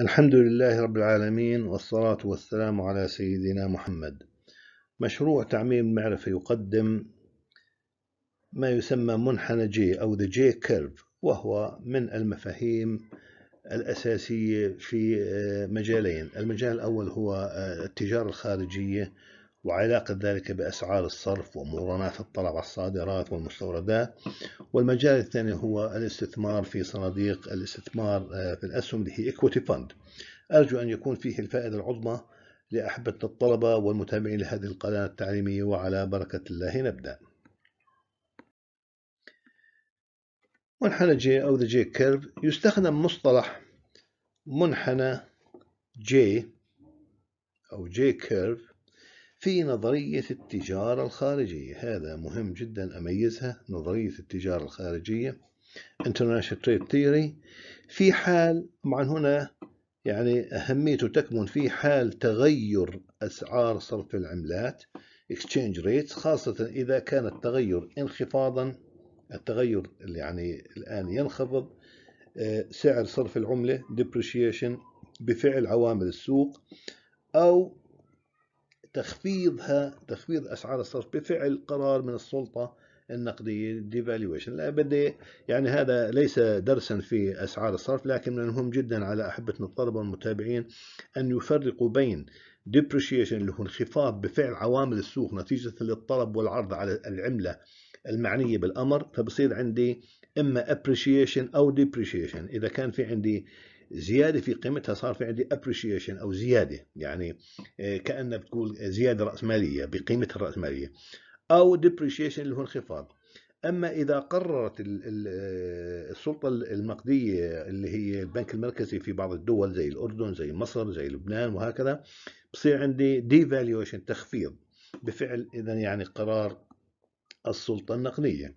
الحمد لله رب العالمين والصلاة والسلام على سيدنا محمد مشروع تعميم المعرفة يقدم ما يسمى منحنى جي أو The J Curve وهو من المفاهيم الأساسية في مجالين المجال الأول هو التجارة الخارجية وعلاقة ذلك بأسعار الصرف ومقارنة الطلب على الصادرات والمستوردات والمجال الثاني هو الاستثمار في صناديق الاستثمار آه، في الأسهم اللي هي إكوتي فند أرجو أن يكون فيه الفائدة العظمى لأحبة الطلبة والمتابعين لهذه القناة التعليمية وعلى بركة الله نبدأ منحنى جي أو ذا جي كيرف يستخدم مصطلح منحنى جي أو جي كيرف في نظرية التجارة الخارجية هذا مهم جدا أميزها نظرية التجارة الخارجية International Trade Theory في حال طبعا هنا يعني أهميته تكمن في حال تغير أسعار صرف العملات exchange rates خاصة إذا كان التغير انخفاضا التغير اللي يعني الآن ينخفض آه، سعر صرف العملة depreciation بفعل عوامل السوق أو تخفيضها تخفيض اسعار الصرف بفعل قرار من السلطه النقديه ديفالويشن لا بدي يعني هذا ليس درسا في اسعار الصرف لكن من المهم جدا على احبتنا الطلبه والمتابعين ان يفرقوا بين depreciation اللي هو انخفاض بفعل عوامل السوق نتيجه للطلب والعرض على العمله المعنيه بالامر فبصير عندي اما appreciation او depreciation اذا كان في عندي زياده في قيمتها صار في عندي ابريشيشن او زياده يعني آه، كانها بتقول زياده راسماليه بقيمه الراسماليه او ديبريشيشن اللي هو انخفاض اما اذا قررت آه، السلطه النقديه اللي هي البنك المركزي في بعض الدول زي الاردن زي مصر زي لبنان وهكذا بصير عندي ديفالويشن تخفيض بفعل اذا يعني قرار السلطه النقديه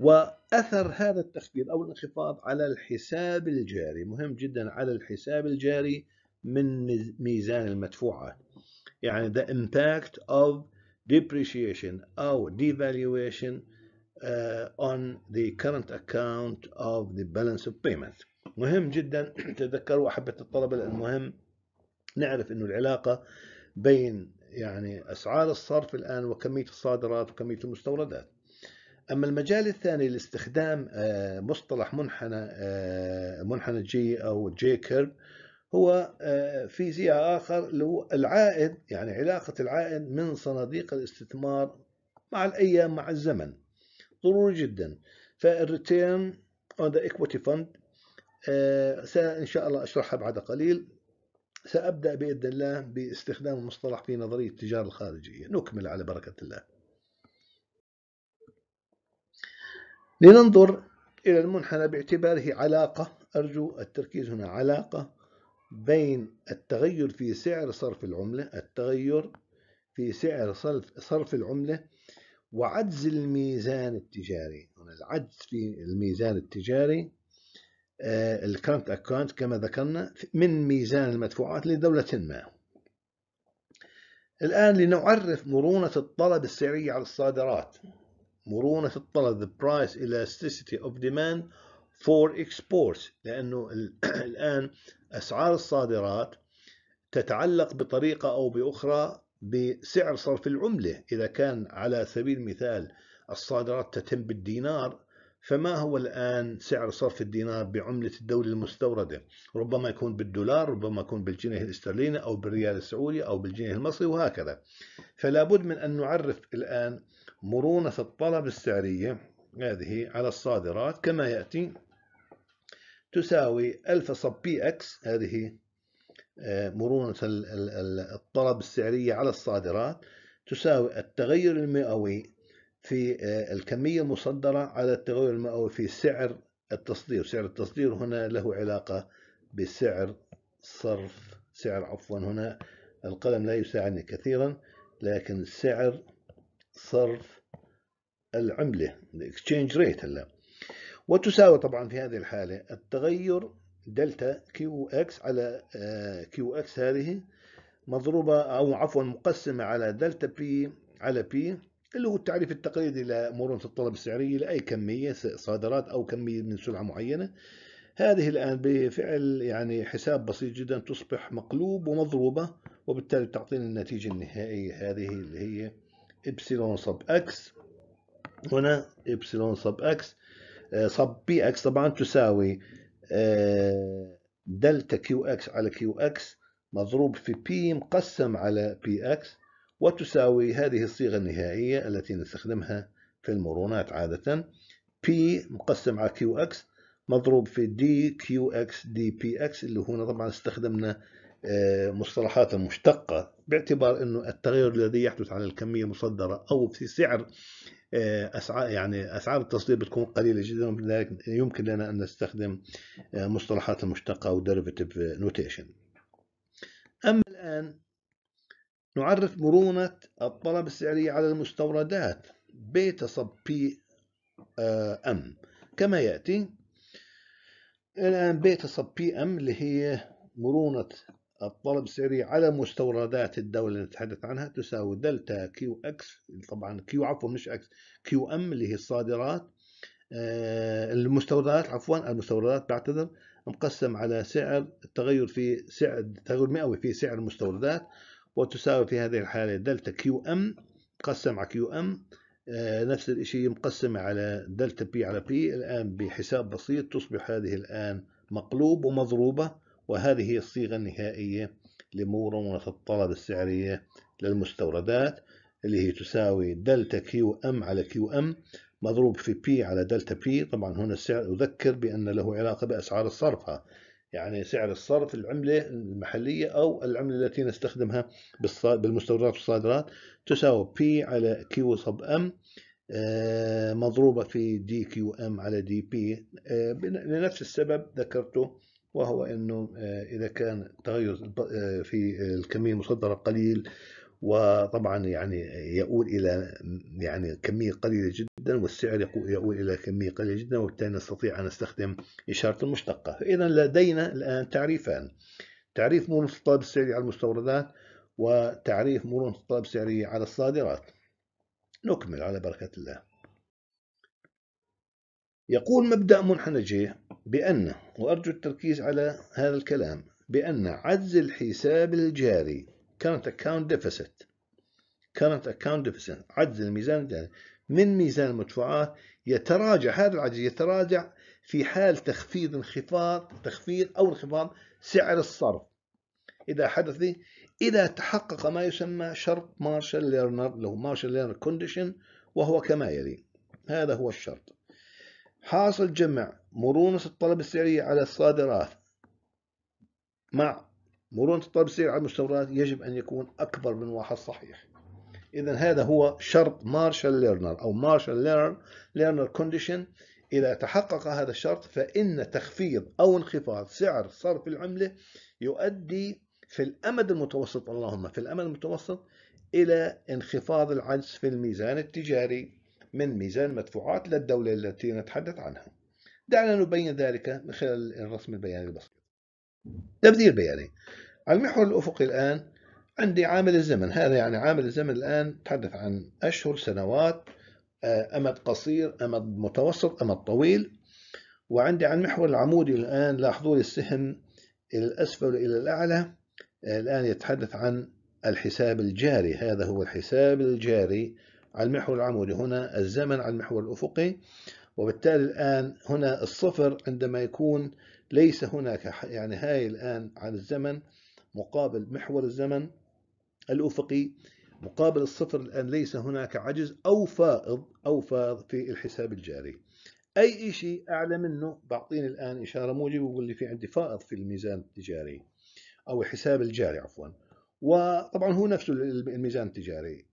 وأثر هذا التخفيض أو الانخفاض على الحساب الجاري مهم جدا على الحساب الجاري من ميزان المدفوعات يعني the impact of depreciation أو devaluation uh, on the current account of the balance of payment مهم جدا تذكروا أحبة الطلبة المهم نعرف أنه العلاقة بين يعني أسعار الصرف الآن وكمية الصادرات وكمية المستوردات أما المجال الثاني لاستخدام آه، مصطلح منحنى آه، منحنى جي أو جي كيرب هو آه، في سياق آخر اللي هو العائد يعني علاقة العائد من صناديق الاستثمار مع الأيام مع الزمن ضروري جدا فالريتيرن اون ذا ايكويتي فند إن شاء الله أشرحها بعد قليل سأبدأ بإذن الله باستخدام المصطلح في نظرية التجارة الخارجية نكمل على بركة الله لننظر إلى المنحنى باعتباره علاقة أرجو التركيز هنا علاقة بين التغير في سعر صرف العملة التغير في سعر صرف, العملة وعجز الميزان التجاري هنا العجز في الميزان التجاري آه، الكرنت اكونت كما ذكرنا من ميزان المدفوعات لدولة ما الآن لنعرف مرونة الطلب السعري على الصادرات مرونة الطلب the price elasticity of demand for exports لأنه الآن أسعار الصادرات تتعلق بطريقة أو بأخرى بسعر صرف العملة إذا كان على سبيل المثال الصادرات تتم بالدينار فما هو الآن سعر صرف الدينار بعملة الدولة المستوردة ربما يكون بالدولار ربما يكون بالجنيه الاسترليني أو بالريال السعودي أو بالجنيه المصري وهكذا فلا بد من أن نعرف الآن مرونة الطلب السعرية هذه على الصادرات كما يأتي تساوي ألف صب بي اكس هذه آه، مرونة الطلب السعرية على الصادرات تساوي التغير المئوي في آه، الكمية المصدرة على التغير المئوي في سعر التصدير سعر التصدير هنا له علاقة بسعر صرف سعر عفوا هنا القلم لا يساعدني كثيرا لكن سعر صرف العملة الاكسشينج ريت هلا وتساوي طبعا في هذه الحالة التغير دلتا كيو اكس على آه، كيو اكس هذه مضروبة او عفوا مقسمة على دلتا بي على بي اللي هو التعريف التقليدي لمرونة الطلب السعري لأي كمية صادرات أو كمية من سلعة معينة هذه الآن بفعل يعني حساب بسيط جدا تصبح مقلوب ومضروبة وبالتالي تعطينا النتيجة النهائية هذه اللي هي إبسلون صب أكس هنا إبسلون صب أكس آه، صب بي أكس طبعا تساوي آه، دلتا كيو أكس على كيو أكس مضروب في بي مقسم على بي أكس وتساوي هذه الصيغة النهائية التي نستخدمها في المرونات عادة P مقسم على QX مضروب في DQX DPX اللي هنا طبعا استخدمنا آه، مصطلحات مشتقة باعتبار أنه التغير الذي يحدث على الكمية المصدرة أو في سعر آه، أسعار يعني أسعار التصدير بتكون قليلة جدا لذلك يمكن لنا أن نستخدم آه، مصطلحات المشتقة أو derivative notation أما الآن نعرف مرونة الطلب السعري على المستوردات بيتا صب بي ام آه، كما يأتي الآن بيتا صب بي ام اللي هي مرونة الطلب السعري على مستوردات الدولة اللي نتحدث عنها تساوي دلتا كيو اكس طبعا كيو عفوا مش اكس كيو ام اللي هي الصادرات آه، المستوردات عفوا المستوردات بعتذر مقسم على سعر التغير في سعر التغير المئوي في سعر المستوردات وتساوي في هذه الحالة دلتا كيو ام مقسم على كيو ام آه، نفس الشيء مقسمة على دلتا بي على بي الآن بحساب بسيط تصبح هذه الآن مقلوب ومضروبة وهذه هي الصيغة النهائية لمرونة الطلب السعرية للمستوردات اللي هي تساوي دلتا كيو ام على كيو ام مضروب في بي على دلتا بي طبعا هنا السعر أذكر بأن له علاقة بأسعار الصرفة يعني سعر الصرف العملة المحلية أو العملة التي نستخدمها بالمستوردات والصادرات تساوي P على Q صب M آه، مضروبة في دي كيو ام على دي آه، بي لنفس السبب ذكرته وهو أنه آه، إذا كان تغير في الكمية المصدرة قليل وطبعا يعني يؤول إلى يعني كمية قليلة جدا والسعر يؤول إلى كمية قليلة جدا وبالتالي نستطيع أن نستخدم إشارة المشتقة إذا لدينا الآن تعريفان تعريف مرونة الطلب السعري على المستوردات وتعريف مرونة الطلب السعري على الصادرات نكمل على بركة الله يقول مبدأ منحنجي بأن وأرجو التركيز على هذا الكلام بأن عجز الحساب الجاري current account deficit current account deficit عجز الميزان الداخلي من ميزان المدفوعات يتراجع هذا العجز يتراجع في حال تخفيض انخفاض تخفيض أو انخفاض سعر الصرف إذا حدث إذا تحقق ما يسمى شرط مارشال ليرنر له مارشال ليرنر كونديشن وهو كما يلي هذا هو الشرط حاصل جمع مرونة الطلب السعرية على الصادرات مع مرونة الطالب السير على المستورات يجب أن يكون أكبر من واحد صحيح إذا هذا هو شرط مارشال ليرنر أو مارشال ليرنر ليرنر كونديشن إذا تحقق هذا الشرط فإن تخفيض أو انخفاض سعر صرف العملة يؤدي في الأمد المتوسط اللهم في الأمد المتوسط إلى انخفاض العجز في الميزان التجاري من ميزان المدفوعات للدولة التي نتحدث عنها دعنا نبين ذلك من خلال الرسم البياني البسيط تبذير بياني على المحور الأفقي الآن عندي عامل الزمن هذا يعني عامل الزمن الآن تحدث عن أشهر سنوات آه، أمد قصير أمد متوسط أمد طويل وعندي عن المحور العمودي الآن لاحظوا لي السهم إلى الأسفل إلى الأعلى آه، الآن يتحدث عن الحساب الجاري هذا هو الحساب الجاري على المحور العمودي هنا الزمن على المحور الأفقي وبالتالي الآن هنا الصفر عندما يكون ليس هناك يعني هاي الآن عن الزمن مقابل محور الزمن الأفقي مقابل السطر الآن ليس هناك عجز أو فائض أو فائض في الحساب الجاري أي شيء أعلى منه بعطيني الآن إشارة موجبة ويقول لي في عندي فائض في الميزان التجاري أو الحساب الجاري عفوا وطبعا هو نفسه الميزان التجاري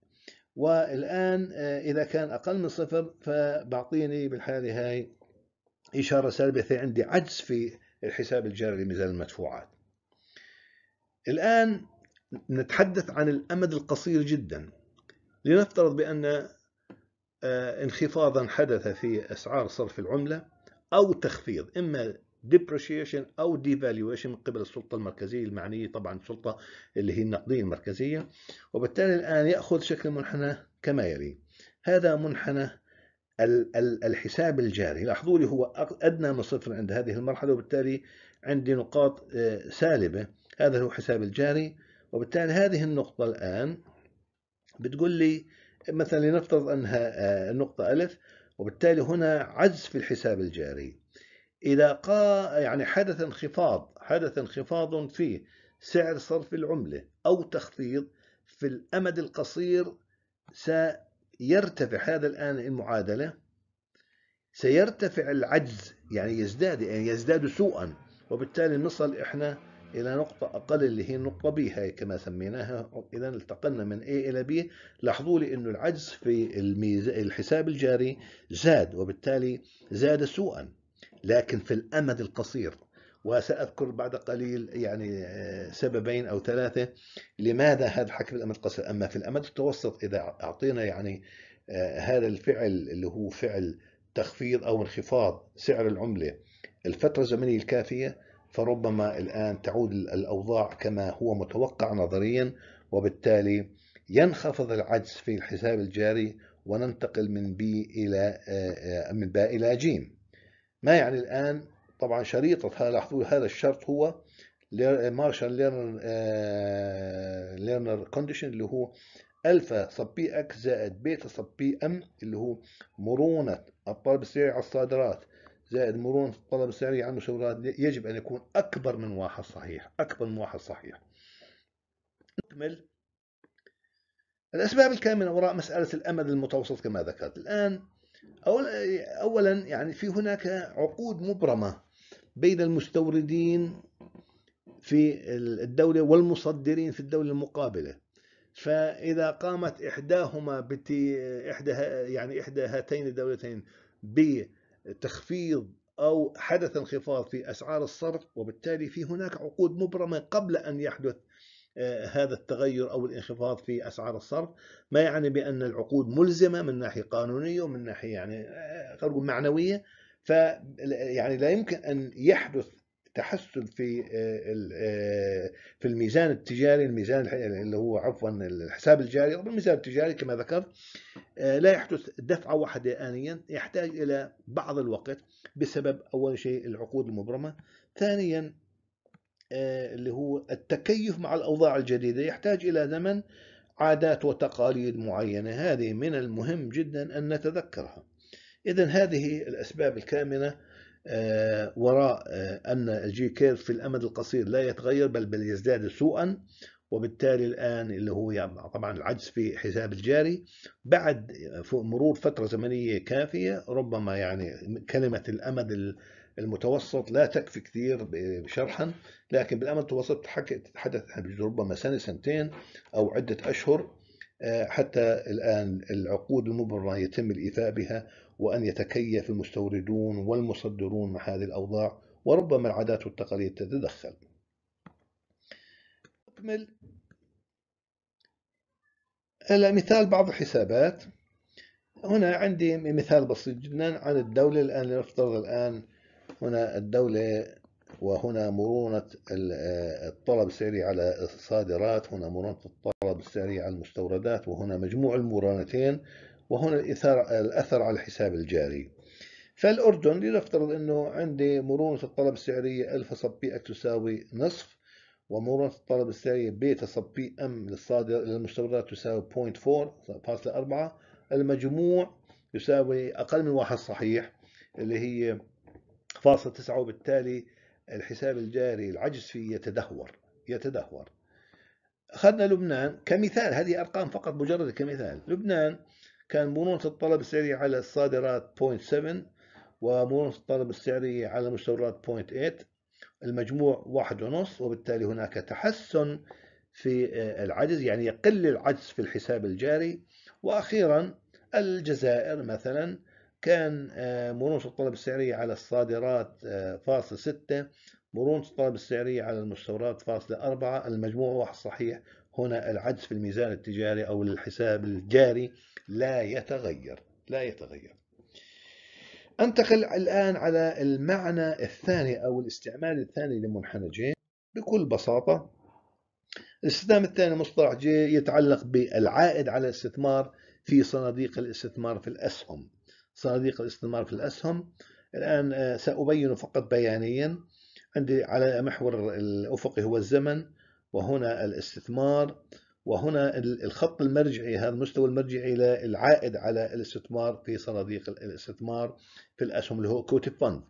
والآن آه، إذا كان أقل من صفر فبعطيني بالحالة هاي إشارة سلبية عندي عجز في الحساب الجاري لميزان المدفوعات الآن نتحدث عن الأمد القصير جدا لنفترض بأن آه، انخفاضا حدث في أسعار صرف العملة أو تخفيض إما depreciation أو devaluation من قبل السلطة المركزية المعنية طبعا السلطة اللي هي النقدية المركزية وبالتالي الآن يأخذ شكل منحنى كما يلي هذا منحنى الحساب الجاري لاحظوا لي هو أدنى من صفر عند هذه المرحلة وبالتالي عندي نقاط آه، سالبة هذا هو حساب الجاري وبالتالي هذه النقطة الآن بتقول لي مثلا لنفترض أنها آه، نقطة ألف وبالتالي هنا عجز في الحساب الجاري إذا قا يعني حدث انخفاض حدث انخفاض في سعر صرف العملة أو تخفيض في الأمد القصير يرتفع هذا الآن المعادلة سيرتفع العجز يعني يزداد يعني يزداد سوءا وبالتالي نصل إحنا إلى نقطة أقل اللي هي النقطة B هي كما سميناها إذا التقلنا من A إلى B لاحظوا لي أنه العجز في الميزة الحساب الجاري زاد وبالتالي زاد سوءا لكن في الأمد القصير وسأذكر بعد قليل يعني آه، سببين أو ثلاثة لماذا هذا الحكي بالأمد القصير أما في الأمد المتوسط إذا أعطينا يعني آه، هذا الفعل اللي هو فعل تخفيض أو انخفاض سعر العملة الفترة الزمنية الكافية فربما الآن تعود الأوضاع كما هو متوقع نظريا وبالتالي ينخفض العجز في الحساب الجاري وننتقل من بي إلى آه، من باء إلى جيم ما يعني الآن طبعا شريطة هذا هذا الشرط هو مارشال ليرنر آه، ليرنر كونديشن اللي هو الفا سب بي اكس زائد بيتا سب بي ام اللي هو مرونة الطلب السعري على الصادرات زائد مرونة الطلب السعري على المشاورات يجب أن يكون أكبر من واحد صحيح أكبر من واحد صحيح نكمل الأسباب الكامنة وراء مسألة الأمد المتوسط كما ذكرت الآن أولا يعني في هناك عقود مبرمة بين المستوردين في الدولة والمصدرين في الدولة المقابلة فإذا قامت إحداهما إحدى يعني إحدى هاتين الدولتين بتخفيض أو حدث انخفاض في أسعار الصرف وبالتالي في هناك عقود مبرمة قبل أن يحدث آه، هذا التغير أو الانخفاض في أسعار الصرف ما يعني بأن العقود ملزمة من ناحية قانونية ومن ناحية يعني آه، معنوية ف يعني لا يمكن ان يحدث تحسن في آه، آه، في الميزان التجاري الميزان اللي هو عفوا الحساب الجاري او الميزان التجاري كما ذكرت آه، لا يحدث دفعه واحده انيا يحتاج الى بعض الوقت بسبب اول شيء العقود المبرمه ثانيا اللي هو التكيف مع الاوضاع الجديده يحتاج الى زمن عادات وتقاليد معينه هذه من المهم جدا ان نتذكرها إذا هذه الأسباب الكامنة آه، وراء آه، أن الجي كيرف في الأمد القصير لا يتغير بل بل يزداد سوءا وبالتالي الآن اللي هو يعني طبعا العجز في حساب الجاري بعد مرور فترة زمنية كافية ربما يعني كلمة الأمد المتوسط لا تكفي كثير شرحا لكن بالأمد المتوسط تتحدث ربما سنة سنتين أو عدة أشهر آه، حتى الآن العقود المبرمة يتم الإيفاء بها وأن يتكيف المستوردون والمصدرون مع هذه الأوضاع وربما العادات والتقاليد تتدخل أكمل على مثال بعض الحسابات هنا عندي مثال بسيط جدا عن الدولة الآن لنفترض الآن هنا الدولة وهنا مرونة آه، الطلب السعري على الصادرات هنا مرونة الطلب السعري على المستوردات وهنا مجموع المرونتين وهنا الإثار الأثر على الحساب الجاري فالأردن لنفترض أنه عندي مرونة الطلب السعرية ألف صب بي أكس تساوي نصف ومرونة الطلب السعرية بيتا صب بي أم للصادر للمستوردات تساوي 0.4 المجموع يساوي أقل من واحد صحيح اللي هي فاصلة تسعة وبالتالي الحساب الجاري العجز فيه يتدهور يتدهور أخذنا لبنان كمثال هذه أرقام فقط مجرد كمثال لبنان كان مرونة الطلب السعري على الصادرات 0.7 ومرونة الطلب السعري على المستوردات 0.8 المجموع 1.5 وبالتالي هناك تحسن في آه، العجز يعني يقل العجز في الحساب الجاري وأخيرا الجزائر مثلا كان آه، مرونة الطلب السعرية على الصادرات آه، فاصل ستة مرونة الطلب السعرية على المستورات فاصل أربعة المجموع واحد صحيح هنا العجز في الميزان التجاري أو الحساب الجاري لا يتغير لا يتغير أنتقل الآن على المعنى الثاني أو الاستعمال الثاني لمنحنى جي بكل بساطة الاستخدام الثاني مصطلح جي يتعلق بالعائد على الاستثمار في صناديق الاستثمار في الأسهم صناديق الاستثمار في الأسهم الآن آه، سأبين فقط بيانيا عندي على محور الأفقي هو الزمن وهنا الاستثمار وهنا الخط المرجعي هذا المستوى المرجعي للعائد على الاستثمار في صناديق الاستثمار في الأسهم اللي هو كوتي فند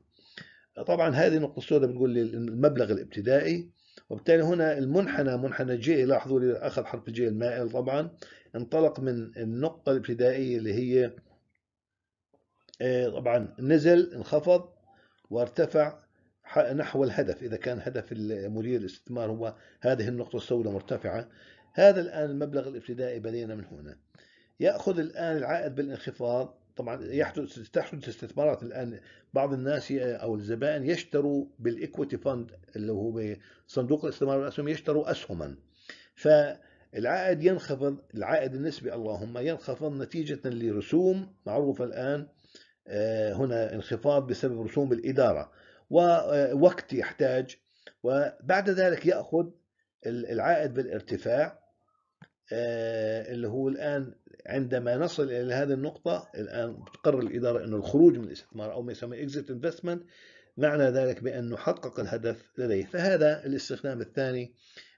طبعا هذه نقطة السوداء بتقول لي المبلغ الابتدائي وبالتالي هنا المنحنى منحنى جي لاحظوا لي أخذ حرف جي المائل طبعا انطلق من النقطة الابتدائية اللي هي إيه، طبعا نزل انخفض وارتفع نحو الهدف إذا كان هدف مدير الاستثمار هو هذه النقطة السوداء مرتفعة هذا الآن المبلغ الابتدائي بدينا من هنا يأخذ الآن العائد بالانخفاض طبعا يحدث تحدث استثمارات الآن بعض الناس أو الزبائن يشتروا بالإكويتي فند اللي هو صندوق الاستثمار بالأسهم يشتروا أسهما فالعائد ينخفض العائد النسبي اللهم ينخفض نتيجة لرسوم معروفة الآن آه، هنا انخفاض بسبب رسوم الإدارة ووقت يحتاج وبعد ذلك يأخذ العائد بالارتفاع آه، اللي هو الآن عندما نصل إلى هذه النقطة الآن بتقرر الإدارة أن الخروج من الاستثمار أو ما يسمى exit investment معنى ذلك بأن نحقق الهدف لديه فهذا الاستخدام الثاني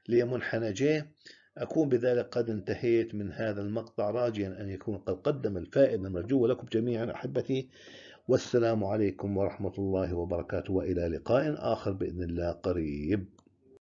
لمنحنى جيه أكون بذلك قد انتهيت من هذا المقطع راجيا أن يكون قد قدم الفائدة المرجوة لكم جميعا أحبتي والسلام عليكم ورحمة الله وبركاته وإلى لقاء آخر بإذن الله قريب